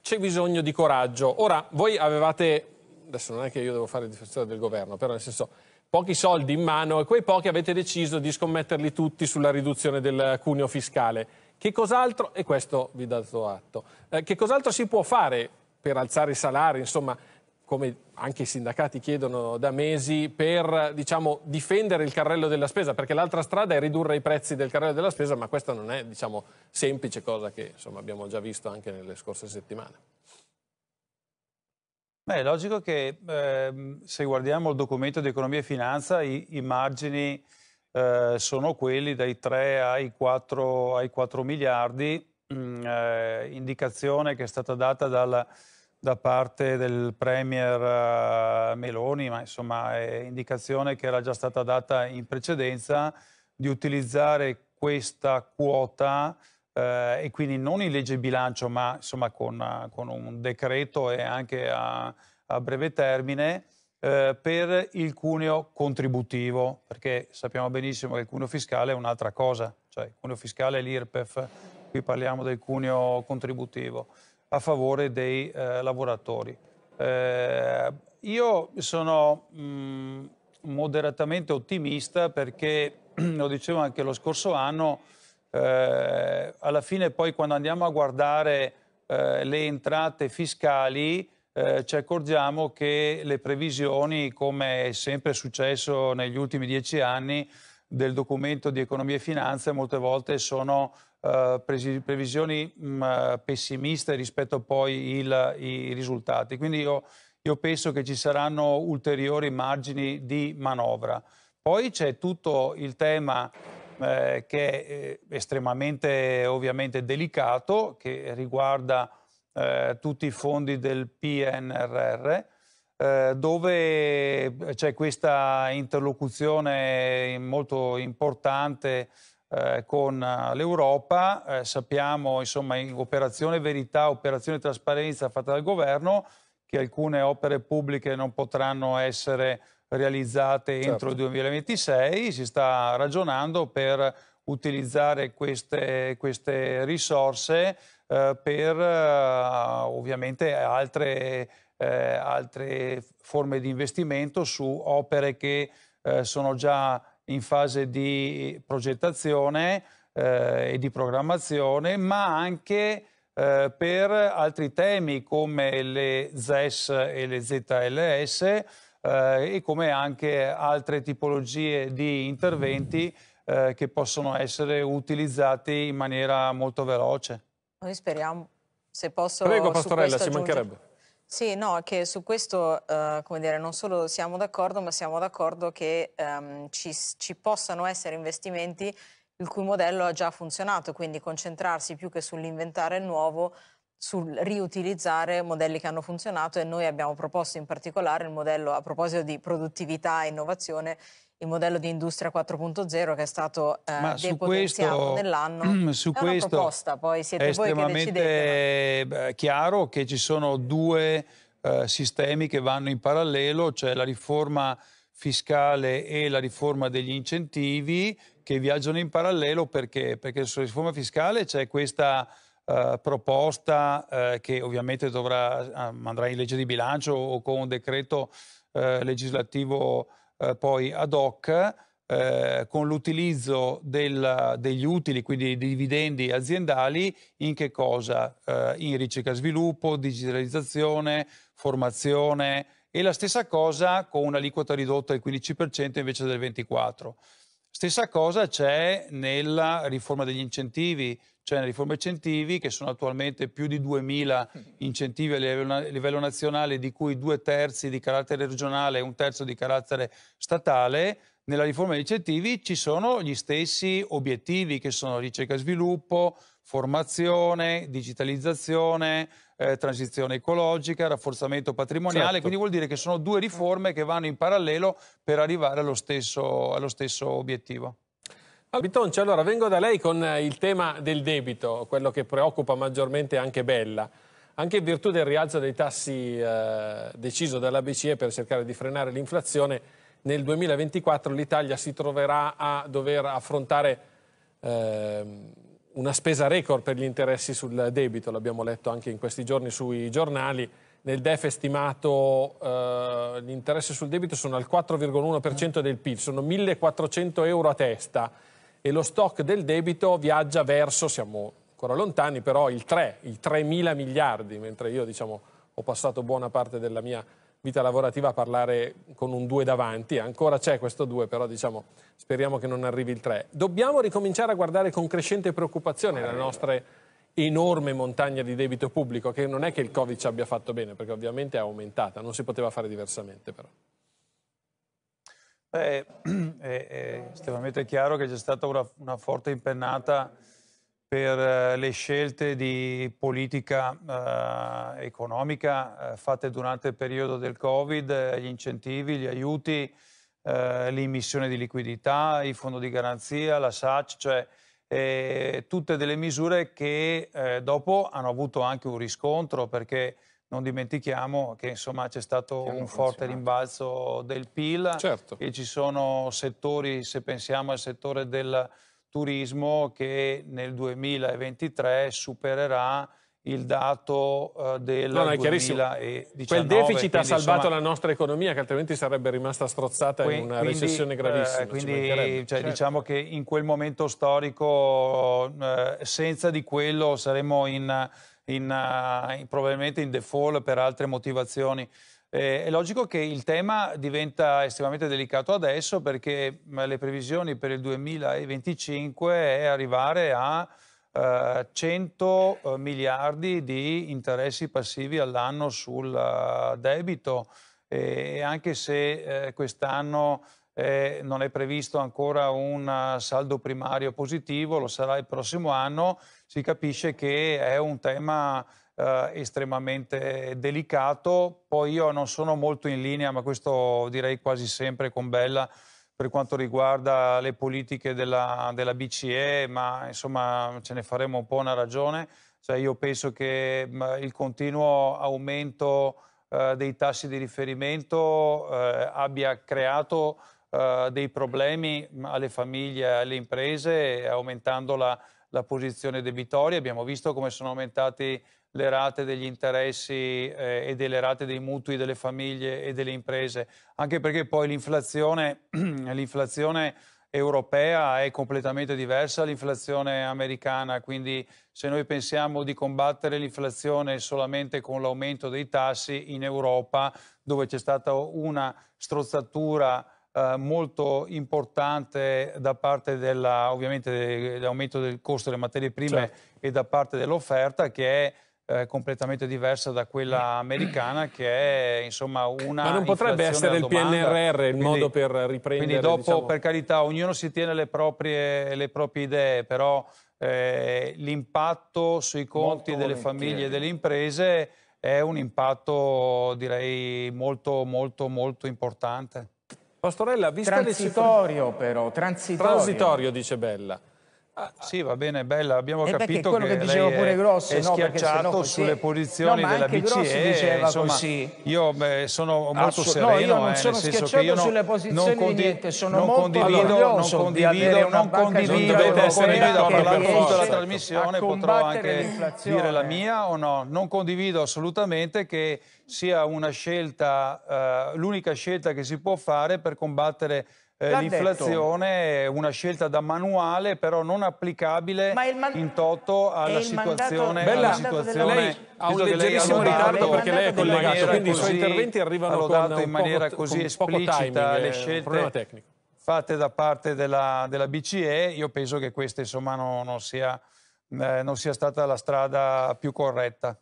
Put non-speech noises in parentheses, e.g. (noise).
c'è bisogno di coraggio. Ora, voi avevate, adesso non è che io devo fare il difensore del governo, però nel senso, pochi soldi in mano e quei pochi avete deciso di scommetterli tutti sulla riduzione del cuneo fiscale. Che cos'altro, e questo vi dato atto, eh, che cos'altro si può fare per alzare i salari, insomma, come anche i sindacati chiedono da mesi, per diciamo, difendere il carrello della spesa, perché l'altra strada è ridurre i prezzi del carrello della spesa, ma questa non è diciamo, semplice cosa che insomma, abbiamo già visto anche nelle scorse settimane. Beh, è logico che eh, se guardiamo il documento di economia e finanza, i, i margini eh, sono quelli dai 3 ai 4, ai 4 miliardi, mh, mm, eh, indicazione che è stata data dalla da parte del Premier eh, Meloni, ma insomma è indicazione che era già stata data in precedenza, di utilizzare questa quota eh, e quindi non in legge bilancio, ma insomma con, eh, con un decreto e anche a, a breve termine eh, per il cuneo contributivo, perché sappiamo benissimo che il cuneo fiscale è un'altra cosa, cioè il cuneo fiscale è l'IRPEF, qui parliamo del cuneo contributivo a favore dei eh, lavoratori. Eh, io sono mh, mm, moderatamente ottimista perché, (clears throat) lo dicevo anche lo scorso anno, eh, alla fine poi quando andiamo a guardare eh, le entrate fiscali eh, ci accorgiamo che le previsioni, come è sempre successo negli ultimi dieci anni, del documento di economia e finanza molte volte sono eh, previsioni mh, mm, pessimiste rispetto poi il, i risultati. Quindi io, io penso che ci saranno ulteriori margini di manovra. Poi c'è tutto il tema eh, che è estremamente ovviamente delicato, che riguarda eh, tutti i fondi del PNRR, eh, dove c'è questa interlocuzione molto importante eh, con eh, l'Europa, eh, sappiamo insomma in operazione verità, operazione trasparenza fatta dal governo, che alcune opere pubbliche non potranno essere realizzate certo. entro il 2026, si sta ragionando per utilizzare queste, queste risorse eh, per eh, ovviamente altre, altre forme di investimento su opere che sono già in fase di progettazione eh, e di programmazione, ma anche eh, per altri temi come le ZES e le ZLS eh, e come anche altre tipologie di interventi eh, che possono essere utilizzati in maniera molto veloce. Noi speriamo, se posso... Prego, Pastorella, ci mancherebbe. Sì, no, che su questo, eh, come dire, non solo siamo d'accordo, ma siamo d'accordo che ehm, ci, ci possano essere investimenti il cui modello ha già funzionato, quindi concentrarsi più che sull'inventare il nuovo sul riutilizzare modelli che hanno funzionato e noi abbiamo proposto in particolare il modello, a proposito di produttività e innovazione, il modello di Industria 4.0 che è stato eh, depotenziato questo, nell'anno. (clears throat) Su è questo proposta, poi siete è estremamente ma... Eh, chiaro che ci sono due eh, sistemi che vanno in parallelo, cioè la riforma fiscale e la riforma degli incentivi che viaggiano in parallelo perché? Perché sulla riforma fiscale c'è questa eh, proposta uh, che ovviamente dovrà, um, andrà in legge di bilancio o con un decreto uh, legislativo poi ad hoc, con l'utilizzo del, degli utili, quindi dei dividendi aziendali, in che cosa? in ricerca e sviluppo, digitalizzazione, formazione e la stessa cosa con un'aliquota ridotta del 15% invece del 24%. Stessa cosa c'è nella riforma degli incentivi, cioè le riforme incentivi, che sono attualmente più di 2.000 incentivi a livello, a livello nazionale, di cui due terzi di carattere regionale e un terzo di carattere statale. Nella riforma degli incentivi ci sono gli stessi obiettivi che sono ricerca e sviluppo, formazione, digitalizzazione, eh, transizione ecologica, rafforzamento patrimoniale, certo. quindi vuol dire che sono due riforme che vanno in parallelo per arrivare allo stesso, allo stesso obiettivo. Bitoncio, allora vengo da lei con eh, il tema del debito, quello che preoccupa maggiormente anche Bella. Anche in virtù del rialzo dei tassi eh, deciso dalla BCE per cercare di frenare l'inflazione, nel 2024 l'Italia si troverà a dover affrontare eh, una spesa record per gli interessi sul debito, l'abbiamo letto anche in questi giorni sui giornali. Nel DEF è stimato eh, gli interessi sul debito sono al 4,1% del PIL, sono 1.400 euro a testa e lo stock del debito viaggia verso, siamo ancora lontani, però il 3, i 3 mila miliardi, mentre io diciamo, ho passato buona parte della mia vita lavorativa a parlare con un 2 davanti, ancora c'è questo 2, però diciamo, speriamo che non arrivi il 3. Dobbiamo ricominciare a guardare con crescente preoccupazione la nostra enorme montagna di debito pubblico, che non è che il Covid ci abbia fatto bene, perché ovviamente è aumentata, non si poteva fare diversamente però. Beh, (clears throat) eh, eh, è, estremamente chiaro che c'è stata una, una, forte impennata per eh, le scelte di politica eh, economica eh, fatte durante il periodo del Covid, gli incentivi, gli aiuti, l'immissione di liquidità, il fondo di garanzia, la SAC, cioè tutte delle misure che dopo hanno avuto anche un riscontro perché non dimentichiamo che c'è stato un forte rimbalzo del PIL certo. e ci sono settori, se pensiamo al settore del turismo, che nel 2023 supererà il dato eh, del no, no, 2019. Quel deficit ha salvato insomma, la nostra economia che altrimenti sarebbe rimasta strozzata quindi, in una recessione eh, gravissima. Eh, quindi cioè, certo. diciamo che in quel momento storico eh, senza di quello saremmo in in, uh, in, probabilmente in default per altre motivazioni. Eh, è logico che il tema diventa estremamente delicato adesso perché le previsioni per il 2025 è arrivare a eh, 100 eh, miliardi di interessi passivi all'anno sul eh, debito e anche se eh, quest'anno eh, non è previsto ancora un eh, saldo primario positivo, lo sarà il prossimo anno, si capisce che è un tema eh, estremamente delicato. Poi io non sono molto in linea, ma questo direi quasi sempre con Bella per quanto riguarda le politiche della, della BCE, ma insomma ce ne faremo un po' una ragione. Cioè, io penso che il continuo aumento eh, dei tassi di riferimento eh, abbia creato eh, dei problemi alle famiglie, e alle imprese, aumentando la, la, posizione debitoria. Abbiamo visto come sono aumentate le rate degli interessi eh, e delle rate dei mutui delle famiglie e delle imprese, anche perché poi l'inflazione (clears throat) europea è completamente diversa dall'inflazione americana, quindi se noi pensiamo di combattere l'inflazione solamente con l'aumento dei tassi in Europa, dove c'è stata una strozzatura eh, molto importante da parte della, dell'aumento del costo delle materie prime certo. e da parte dell'offerta che è eh, completamente diversa da quella americana che è insomma una ma non potrebbe essere il PNRR il modo per riprendere quindi dopo diciamo... per carità ognuno si tiene le proprie, le proprie idee però eh, l'impatto sui conti molto delle famiglie e delle imprese è un impatto direi molto molto molto importante Pastorella, vista transitorio le cifre... però, transitorio. Transitorio, dice Bella. Ah, ah, sì, va bene, Bella, abbiamo e capito quello che, che diceva pure Grosso, è schiacciato no, sulle posizioni no, della BCE. Insomma, così. Io beh, sono molto Assu- sereno, no, io non eh, sono schiacciato io sulle posizioni non di niente, sono non molto condivido, orgoglioso non condivido, non condivido, non condivido, parla appunto la trasmissione, potrò anche dire la mia o no. Non condivido assolutamente che sia una scelta, eh, l'unica scelta che si può fare per combattere eh, l'inflazione è una scelta da manuale, però non applicabile in toto alla situazione. Mandato, alla situazione lei ha un leggerissimo ritardo perché lei è collegato, quindi i suoi interventi arrivano con in maniera poco, così esplicita timing, le scelte fatte da parte della, della, BCE. Io penso che questa insomma, non, non, sia, eh, non sia stata la strada più corretta.